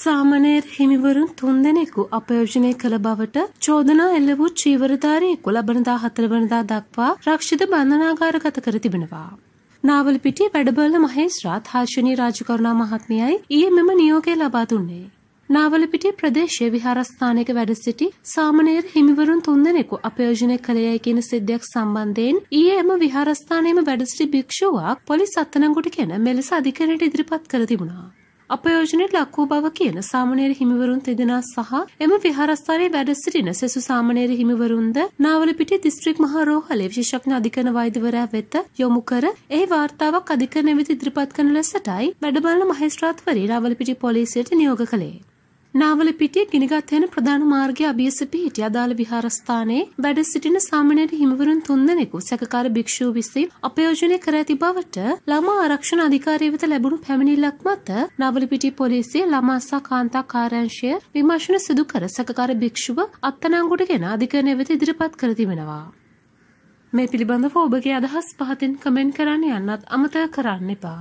සාමණේර හිමිවරුන් තුන්දෙනෙකු අපයෝජනය කළ බවට චෝදනා එල්ල වූ චීවරධාරියෙකු ලබනදා හතරවනදා දක්වා රක්ෂිත බන්ධනාගාරගත කර තිබෙනවා. නාවලපිටිය වැඩබල මහේස්රාත් හර්ෂණී රාජකරුණා මහත්මියයි ඊයේ මෙම නියෝගය ලබා දුන්නේ. නාවලපිටිය ප්‍රදේශයේ විහාරස්ථානයක වැඩ සිටි සාමණේර හිමිවරුන් තුන්දෙනෙකු අපයෝජනය කළයයි කියන සිද්ධියක් සම්බන්ධයෙන් ඊයේ එම විහාරස්ථානයේම වැඩ සිටි භික්ෂුවක් පොලිස් අත්අඩංගුවට ගෙන මෙලෙස අධිකරණයට ඉදිරිපත් කර තිබුණා. අපයෝජනයට ලක් වූ බව කියන සාමණේර හිමිවරුන් තිදෙනා සහ එම විහාරස්ථානයේ වැඩ සිටින සෙසු සාමණේර හිමිවරුන්ද නාවලපිටිය දිස්ත්‍රික් මහා රෝහලේ විශේෂඥ අධිකරණ වෛද්‍යවරයා වෙත යොමු කර ඒ වාර්තාවක් අධිකරණය වෙත ඉදිරිපත් කරන ලෙසටයි වැඩබලන මහේස්ත්‍රාත්වරී නාවලපිටිය පොලිසියට නියෝග කළේ. නාවලපිටිය ගිනිගත් යන ප්‍රධාන මාර්ගයේ අභියස පිහිටි අදාළ විහාරස්ථානයේ වැඩ සිටින සාමණේර හිමිවරුන් තුන්දෙනෙකු සැකකාර භික්ෂූ විසින් අපයෝජනය කර ඇති බවට ළමා ආරක්ෂණ අධිකාරිය වෙත ලැබුණු පැමිණිල්ලක් මත නාවලපිටිය පොලිසිය ළමා සහ කාන්තා කාර්යාංශය විමර්ශන සිදු කර සැකකාර භික්ෂුව අත්අඩංගුවටගෙන අධිකරණය වෙත ඉදිරිපත් කර තිබෙනවා. මේ පිළිබඳව ඔබගේ අදහස් පහතින් කමෙන්ට් කරන්න යන්නත් අමතක කරන්න එපා.